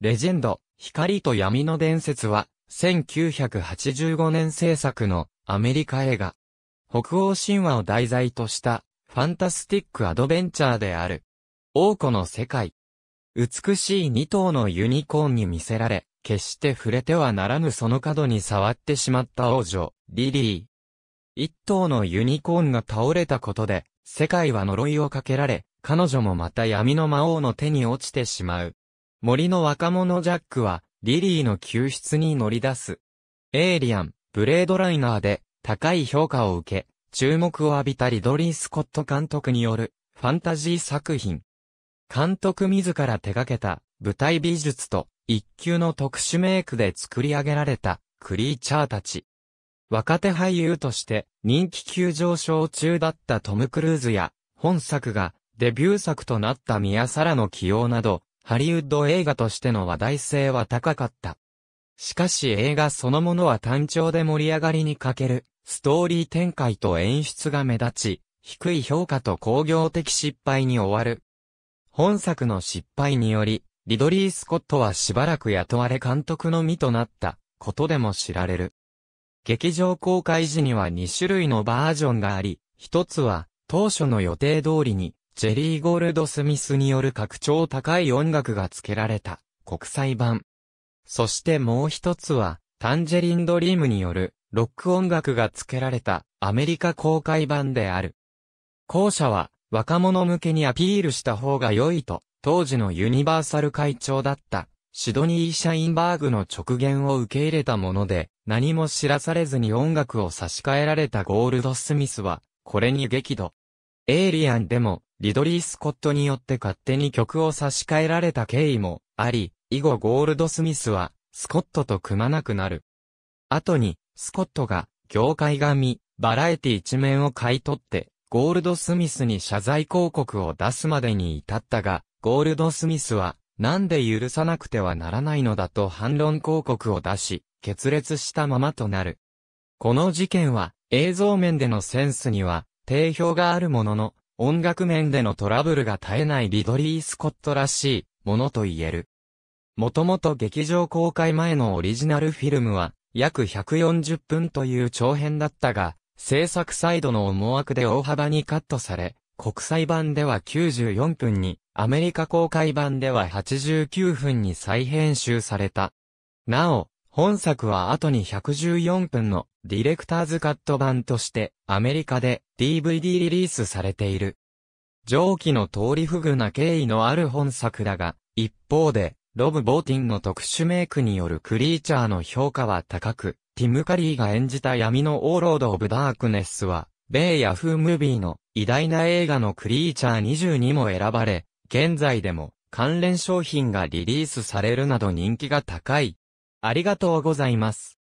レジェンド、光と闇の伝説は、1985年制作のアメリカ映画。北欧神話を題材としたファンタスティックアドベンチャーである。王子の世界。美しい2頭のユニコーンに見せられ、決して触れてはならぬその角に触ってしまった王女、リリー。1頭のユニコーンが倒れたことで、世界は呪いをかけられ、彼女もまた闇の魔王の手に落ちてしまう。森の若者ジャックは、リリーの救出に乗り出す。エイリアン、ブレードライナーで、高い評価を受け、注目を浴びたリドリー・スコット監督による、ファンタジー作品。監督自ら手掛けた、舞台美術と、一級の特殊メイクで作り上げられた、クリーチャーたち。若手俳優として、人気急上昇中だったトム・クルーズや、本作が、デビュー作となった宮サの起用など、ハリウッド映画としての話題性は高かった。しかし映画そのものは単調で盛り上がりに欠ける、ストーリー展開と演出が目立ち、低い評価と工業的失敗に終わる。本作の失敗により、リドリー・スコットはしばらく雇われ監督の身となったことでも知られる。劇場公開時には2種類のバージョンがあり、一つは当初の予定通りにジェリー・ゴールド・スミスによる格調高い音楽が付けられた国際版。そしてもう一つは、タンジェリン・ドリームによるロック音楽が付けられたアメリカ公開版である。後者は若者向けにアピールした方が良いと、当時のユニバーサル会長だったシドニー・シャインバーグの直言を受け入れたもので、何も知らされずに音楽を差し替えられたゴールド・スミスは、これに激怒。エイリアンでも、リドリー・スコットによって勝手に曲を差し替えられた経緯もあり、以後ゴールドスミスは、スコットと組まなくなる。後に、スコットが、業界紙、バラエティ一面を買い取って、ゴールドスミスに謝罪広告を出すまでに至ったが、ゴールドスミスは、なんで許さなくてはならないのだと反論広告を出し、決裂したままとなる。この事件は、映像面でのセンスには、定評があるものの、音楽面でのトラブルが絶えないリドリー・スコットらしいものと言える。もともと劇場公開前のオリジナルフィルムは約140分という長編だったが、制作サイドの思惑で大幅にカットされ、国際版では94分に、アメリカ公開版では89分に再編集された。なお、本作は後に114分のディレクターズカット版としてアメリカで DVD リリースされている。上記の通り不遇な経緯のある本作だが、一方で、ロブ・ボーティンの特殊メイクによるクリーチャーの評価は高く、ティム・カリーが演じた闇のオーロード・オブ・ダークネスは、米ヤフームービーの偉大な映画のクリーチャー20にも選ばれ、現在でも関連商品がリリースされるなど人気が高いありがとうございます。